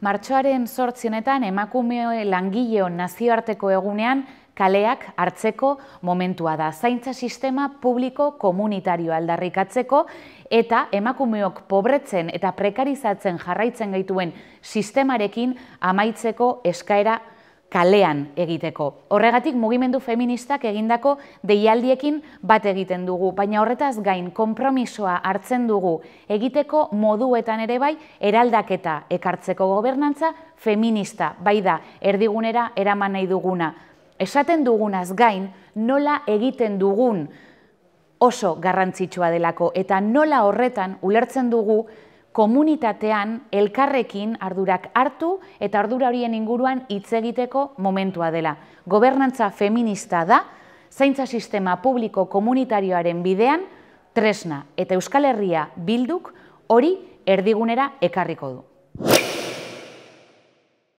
Martxoaren sortzionetan emakume langileo nazioarteko egunean kaleak hartzeko momentua da. Zaintza sistema publiko komunitario aldarrikatzeko eta emakumeok pobretzen eta prekarizatzen jarraitzen gaituen sistemarekin amaitzeko eskaera kalean egiteko. Horregatik mugimendu feministak egindako deialdiekin bat egiten dugu, baina horretaz gain konpromisoa hartzen dugu egiteko moduetan ere bai eraldaketa ekartzeko gobernantza feminista, bai da erdigunera eraman nahi duguna. Esaten dugunaz gain nola egiten dugun oso garrantzitsua delako eta nola horretan ulertzen dugu komunitatean elkarrekin ardurak hartu eta ardura horien inguruan hitz egiteko momentua dela. Gobernantza feminista da, zaintza sistema publiko komunitarioaren bidean, tresna eta Euskal Herria bilduk hori erdigunera ekarriko du.